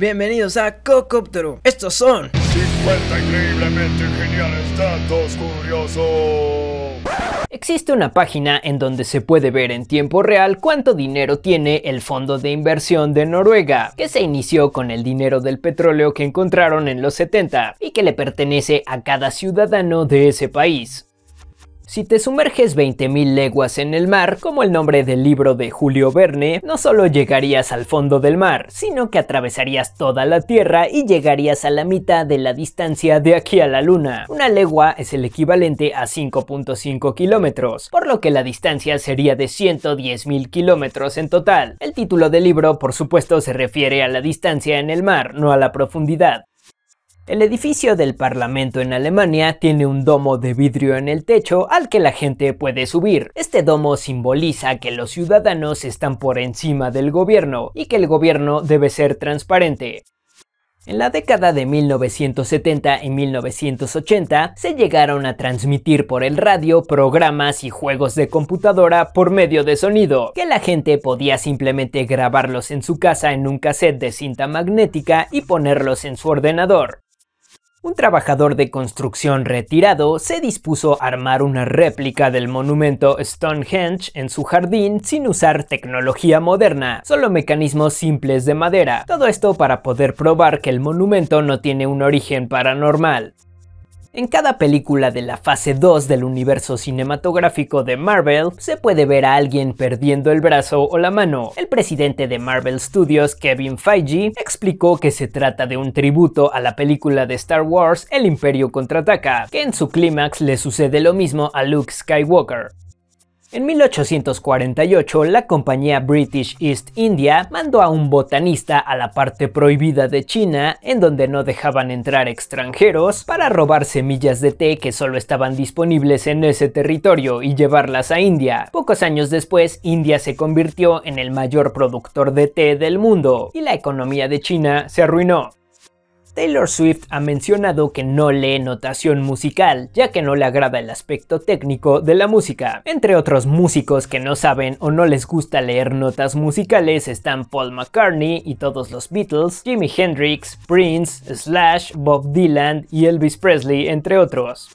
Bienvenidos a Cocóptero. Estos son 50 increíblemente geniales datos curiosos. Existe una página en donde se puede ver en tiempo real cuánto dinero tiene el fondo de inversión de Noruega, que se inició con el dinero del petróleo que encontraron en los 70 y que le pertenece a cada ciudadano de ese país. Si te sumerges 20.000 leguas en el mar, como el nombre del libro de Julio Verne, no solo llegarías al fondo del mar, sino que atravesarías toda la Tierra y llegarías a la mitad de la distancia de aquí a la Luna. Una legua es el equivalente a 5.5 kilómetros, por lo que la distancia sería de 110.000 kilómetros en total. El título del libro, por supuesto, se refiere a la distancia en el mar, no a la profundidad. El edificio del Parlamento en Alemania tiene un domo de vidrio en el techo al que la gente puede subir. Este domo simboliza que los ciudadanos están por encima del gobierno y que el gobierno debe ser transparente. En la década de 1970 y 1980 se llegaron a transmitir por el radio programas y juegos de computadora por medio de sonido, que la gente podía simplemente grabarlos en su casa en un cassette de cinta magnética y ponerlos en su ordenador. Un trabajador de construcción retirado se dispuso a armar una réplica del monumento Stonehenge en su jardín sin usar tecnología moderna, solo mecanismos simples de madera. Todo esto para poder probar que el monumento no tiene un origen paranormal. En cada película de la fase 2 del universo cinematográfico de Marvel, se puede ver a alguien perdiendo el brazo o la mano. El presidente de Marvel Studios, Kevin Feige, explicó que se trata de un tributo a la película de Star Wars El Imperio Contraataca, que en su clímax le sucede lo mismo a Luke Skywalker. En 1848, la compañía British East India mandó a un botanista a la parte prohibida de China, en donde no dejaban entrar extranjeros, para robar semillas de té que solo estaban disponibles en ese territorio y llevarlas a India. Pocos años después, India se convirtió en el mayor productor de té del mundo y la economía de China se arruinó. Taylor Swift ha mencionado que no lee notación musical, ya que no le agrada el aspecto técnico de la música. Entre otros músicos que no saben o no les gusta leer notas musicales están Paul McCartney y todos los Beatles, Jimi Hendrix, Prince, Slash, Bob Dylan y Elvis Presley, entre otros.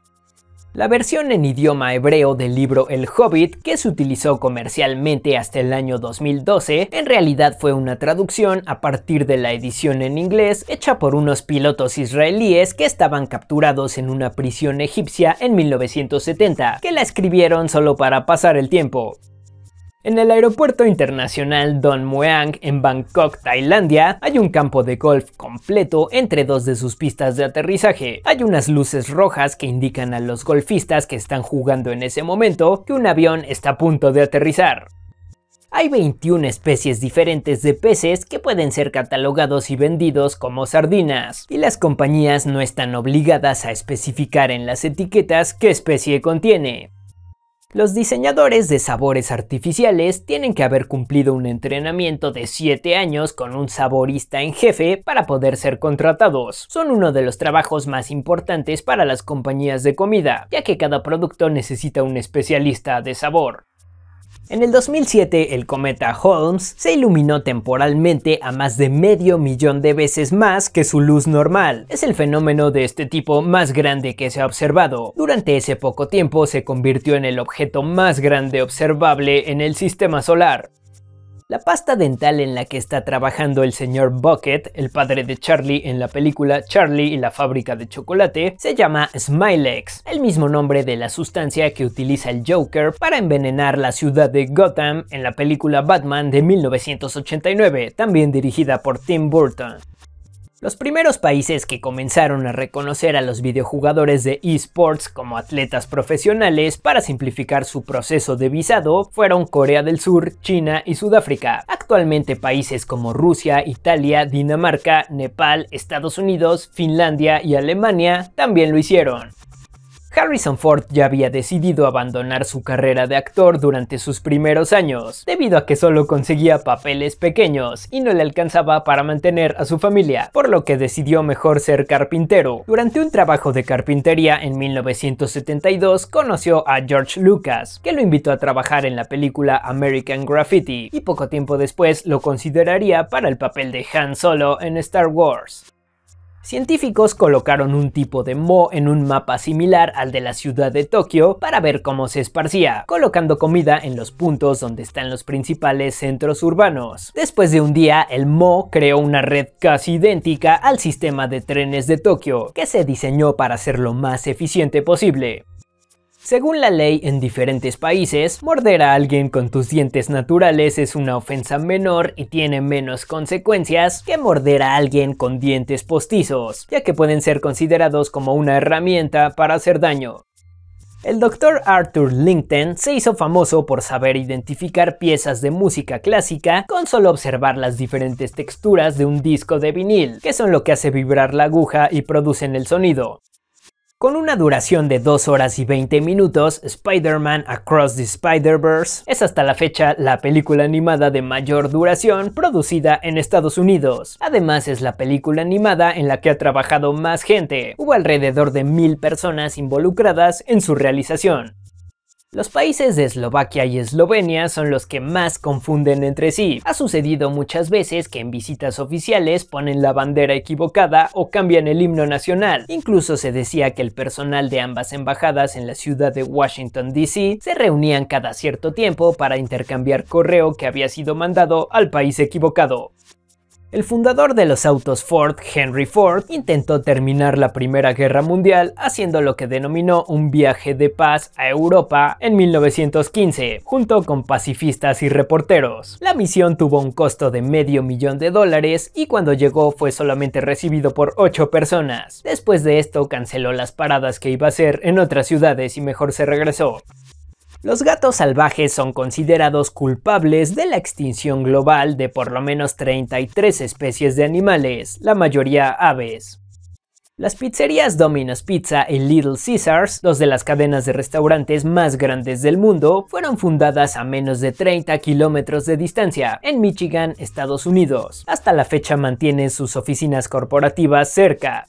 La versión en idioma hebreo del libro El Hobbit, que se utilizó comercialmente hasta el año 2012, en realidad fue una traducción a partir de la edición en inglés hecha por unos pilotos israelíes que estaban capturados en una prisión egipcia en 1970, que la escribieron solo para pasar el tiempo. En el aeropuerto internacional Don Mueang en Bangkok, Tailandia, hay un campo de golf completo entre dos de sus pistas de aterrizaje. Hay unas luces rojas que indican a los golfistas que están jugando en ese momento que un avión está a punto de aterrizar. Hay 21 especies diferentes de peces que pueden ser catalogados y vendidos como sardinas, y las compañías no están obligadas a especificar en las etiquetas qué especie contiene. Los diseñadores de sabores artificiales tienen que haber cumplido un entrenamiento de 7 años con un saborista en jefe para poder ser contratados. Son uno de los trabajos más importantes para las compañías de comida, ya que cada producto necesita un especialista de sabor. En el 2007, el cometa Holmes se iluminó temporalmente a más de medio millón de veces más que su luz normal. Es el fenómeno de este tipo más grande que se ha observado. Durante ese poco tiempo se convirtió en el objeto más grande observable en el sistema solar. La pasta dental en la que está trabajando el señor Bucket, el padre de Charlie en la película Charlie y la fábrica de chocolate, se llama Smilex, el mismo nombre de la sustancia que utiliza el Joker para envenenar la ciudad de Gotham en la película Batman de 1989, también dirigida por Tim Burton. Los primeros países que comenzaron a reconocer a los videojugadores de esports como atletas profesionales para simplificar su proceso de visado fueron Corea del Sur, China y Sudáfrica. Actualmente países como Rusia, Italia, Dinamarca, Nepal, Estados Unidos, Finlandia y Alemania también lo hicieron. Harrison Ford ya había decidido abandonar su carrera de actor durante sus primeros años, debido a que solo conseguía papeles pequeños y no le alcanzaba para mantener a su familia, por lo que decidió mejor ser carpintero. Durante un trabajo de carpintería en 1972 conoció a George Lucas, que lo invitó a trabajar en la película American Graffiti, y poco tiempo después lo consideraría para el papel de Han Solo en Star Wars. Científicos colocaron un tipo de mo en un mapa similar al de la ciudad de Tokio para ver cómo se esparcía, colocando comida en los puntos donde están los principales centros urbanos. Después de un día, el mo creó una red casi idéntica al sistema de trenes de Tokio, que se diseñó para ser lo más eficiente posible. Según la ley en diferentes países, morder a alguien con tus dientes naturales es una ofensa menor y tiene menos consecuencias que morder a alguien con dientes postizos, ya que pueden ser considerados como una herramienta para hacer daño. El doctor Arthur Linton se hizo famoso por saber identificar piezas de música clásica con solo observar las diferentes texturas de un disco de vinil, que son lo que hace vibrar la aguja y producen el sonido. Con una duración de 2 horas y 20 minutos, Spider-Man Across the Spider-Verse es hasta la fecha la película animada de mayor duración producida en Estados Unidos. Además es la película animada en la que ha trabajado más gente. Hubo alrededor de mil personas involucradas en su realización. Los países de Eslovaquia y Eslovenia son los que más confunden entre sí. Ha sucedido muchas veces que en visitas oficiales ponen la bandera equivocada o cambian el himno nacional. Incluso se decía que el personal de ambas embajadas en la ciudad de Washington, D.C. se reunían cada cierto tiempo para intercambiar correo que había sido mandado al país equivocado. El fundador de los autos Ford, Henry Ford, intentó terminar la Primera Guerra Mundial haciendo lo que denominó un viaje de paz a Europa en 1915, junto con pacifistas y reporteros. La misión tuvo un costo de medio millón de dólares y cuando llegó fue solamente recibido por ocho personas. Después de esto canceló las paradas que iba a hacer en otras ciudades y mejor se regresó. Los gatos salvajes son considerados culpables de la extinción global de por lo menos 33 especies de animales, la mayoría aves. Las pizzerías Domino's Pizza y Little Caesars, dos de las cadenas de restaurantes más grandes del mundo, fueron fundadas a menos de 30 kilómetros de distancia, en Michigan, Estados Unidos. Hasta la fecha mantienen sus oficinas corporativas cerca.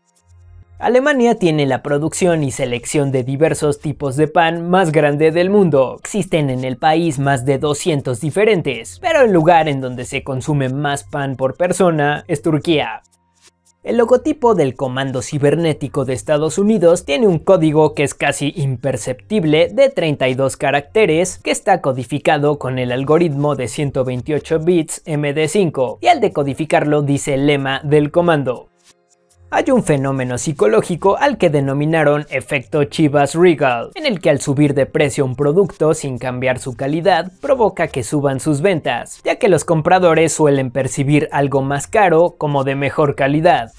Alemania tiene la producción y selección de diversos tipos de pan más grande del mundo. Existen en el país más de 200 diferentes, pero el lugar en donde se consume más pan por persona es Turquía. El logotipo del Comando Cibernético de Estados Unidos tiene un código que es casi imperceptible de 32 caracteres que está codificado con el algoritmo de 128 bits MD5 y al decodificarlo dice el lema del comando hay un fenómeno psicológico al que denominaron efecto Chivas Regal, en el que al subir de precio un producto sin cambiar su calidad provoca que suban sus ventas, ya que los compradores suelen percibir algo más caro como de mejor calidad.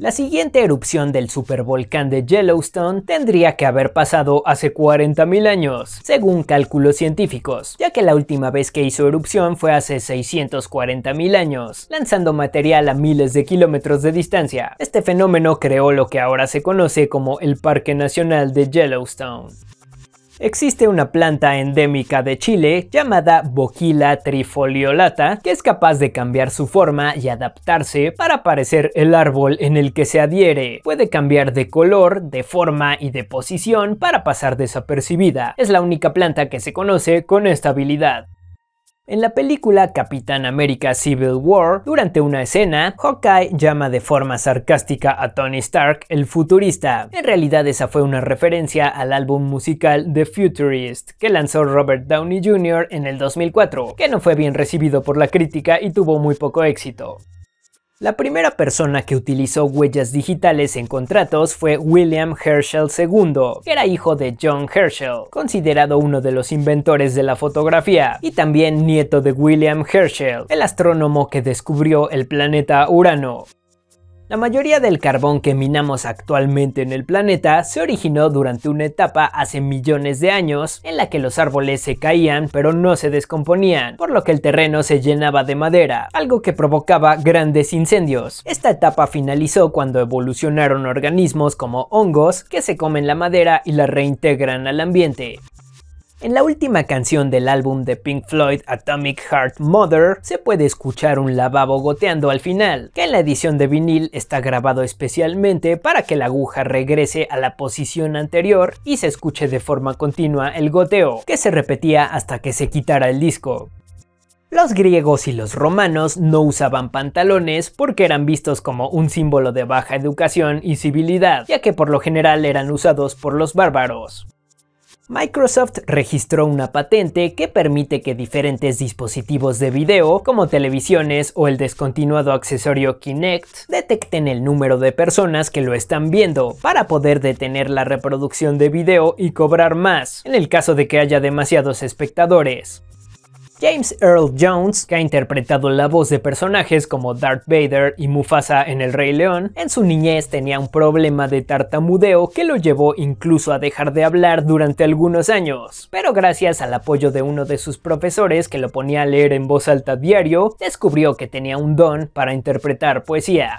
La siguiente erupción del supervolcán de Yellowstone tendría que haber pasado hace 40.000 años, según cálculos científicos, ya que la última vez que hizo erupción fue hace 640.000 años, lanzando material a miles de kilómetros de distancia. Este fenómeno creó lo que ahora se conoce como el Parque Nacional de Yellowstone. Existe una planta endémica de Chile llamada Boquila trifoliolata que es capaz de cambiar su forma y adaptarse para parecer el árbol en el que se adhiere. Puede cambiar de color, de forma y de posición para pasar desapercibida. Es la única planta que se conoce con esta habilidad. En la película Capitán América Civil War, durante una escena, Hawkeye llama de forma sarcástica a Tony Stark el futurista. En realidad esa fue una referencia al álbum musical The Futurist, que lanzó Robert Downey Jr. en el 2004, que no fue bien recibido por la crítica y tuvo muy poco éxito. La primera persona que utilizó huellas digitales en contratos fue William Herschel II, que era hijo de John Herschel, considerado uno de los inventores de la fotografía, y también nieto de William Herschel, el astrónomo que descubrió el planeta Urano. La mayoría del carbón que minamos actualmente en el planeta se originó durante una etapa hace millones de años en la que los árboles se caían pero no se descomponían, por lo que el terreno se llenaba de madera, algo que provocaba grandes incendios. Esta etapa finalizó cuando evolucionaron organismos como hongos que se comen la madera y la reintegran al ambiente. En la última canción del álbum de Pink Floyd, Atomic Heart Mother, se puede escuchar un lavabo goteando al final, que en la edición de vinil está grabado especialmente para que la aguja regrese a la posición anterior y se escuche de forma continua el goteo, que se repetía hasta que se quitara el disco. Los griegos y los romanos no usaban pantalones porque eran vistos como un símbolo de baja educación y civilidad, ya que por lo general eran usados por los bárbaros. Microsoft registró una patente que permite que diferentes dispositivos de video, como televisiones o el descontinuado accesorio Kinect, detecten el número de personas que lo están viendo para poder detener la reproducción de video y cobrar más, en el caso de que haya demasiados espectadores. James Earl Jones, que ha interpretado la voz de personajes como Darth Vader y Mufasa en El Rey León, en su niñez tenía un problema de tartamudeo que lo llevó incluso a dejar de hablar durante algunos años. Pero gracias al apoyo de uno de sus profesores que lo ponía a leer en voz alta diario, descubrió que tenía un don para interpretar poesía.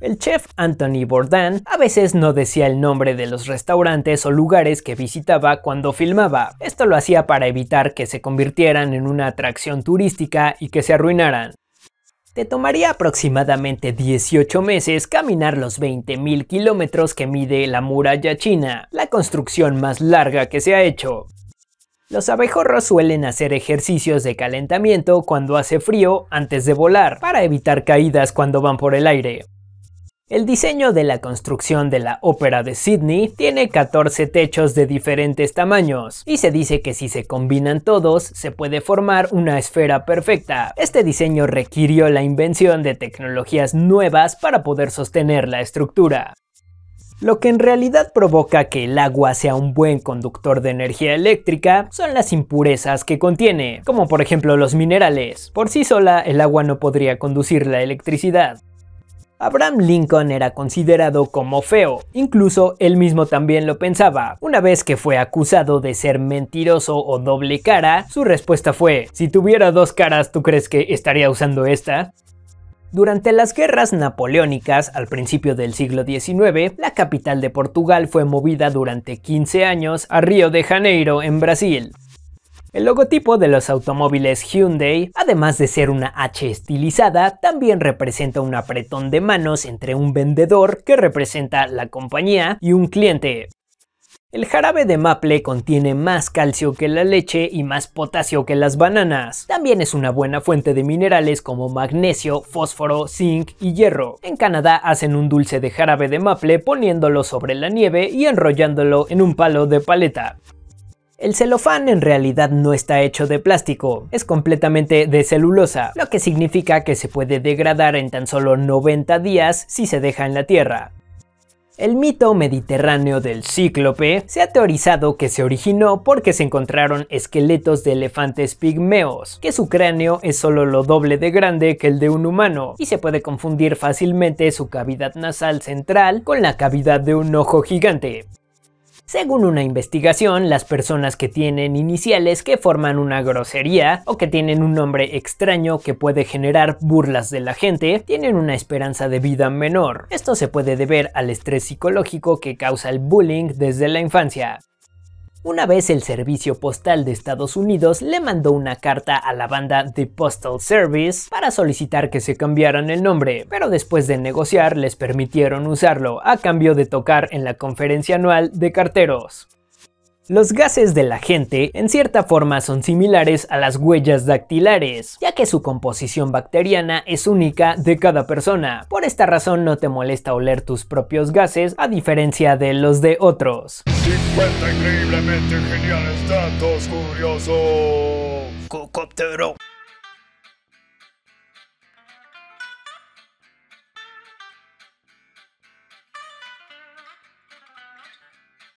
El chef Anthony Bourdain a veces no decía el nombre de los restaurantes o lugares que visitaba cuando filmaba. Esto lo hacía para evitar que se convirtieran en una atracción turística y que se arruinaran. Te tomaría aproximadamente 18 meses caminar los 20.000 kilómetros que mide la muralla china, la construcción más larga que se ha hecho. Los abejorros suelen hacer ejercicios de calentamiento cuando hace frío antes de volar, para evitar caídas cuando van por el aire. El diseño de la construcción de la Ópera de Sydney tiene 14 techos de diferentes tamaños y se dice que si se combinan todos se puede formar una esfera perfecta. Este diseño requirió la invención de tecnologías nuevas para poder sostener la estructura. Lo que en realidad provoca que el agua sea un buen conductor de energía eléctrica son las impurezas que contiene, como por ejemplo los minerales. Por sí sola el agua no podría conducir la electricidad. Abraham Lincoln era considerado como feo, incluso él mismo también lo pensaba. Una vez que fue acusado de ser mentiroso o doble cara, su respuesta fue, si tuviera dos caras, ¿tú crees que estaría usando esta? Durante las guerras napoleónicas, al principio del siglo XIX, la capital de Portugal fue movida durante 15 años a Río de Janeiro, en Brasil. El logotipo de los automóviles Hyundai, además de ser una H estilizada, también representa un apretón de manos entre un vendedor que representa la compañía y un cliente. El jarabe de maple contiene más calcio que la leche y más potasio que las bananas. También es una buena fuente de minerales como magnesio, fósforo, zinc y hierro. En Canadá hacen un dulce de jarabe de maple poniéndolo sobre la nieve y enrollándolo en un palo de paleta. El celofán en realidad no está hecho de plástico, es completamente de celulosa, lo que significa que se puede degradar en tan solo 90 días si se deja en la tierra. El mito mediterráneo del cíclope se ha teorizado que se originó porque se encontraron esqueletos de elefantes pigmeos, que su cráneo es solo lo doble de grande que el de un humano, y se puede confundir fácilmente su cavidad nasal central con la cavidad de un ojo gigante. Según una investigación, las personas que tienen iniciales que forman una grosería o que tienen un nombre extraño que puede generar burlas de la gente tienen una esperanza de vida menor. Esto se puede deber al estrés psicológico que causa el bullying desde la infancia. Una vez el Servicio Postal de Estados Unidos le mandó una carta a la banda The Postal Service para solicitar que se cambiaran el nombre, pero después de negociar les permitieron usarlo a cambio de tocar en la conferencia anual de carteros. Los gases de la gente en cierta forma son similares a las huellas dactilares, ya que su composición bacteriana es única de cada persona. Por esta razón no te molesta oler tus propios gases a diferencia de los de otros. 50 increíblemente geniales datos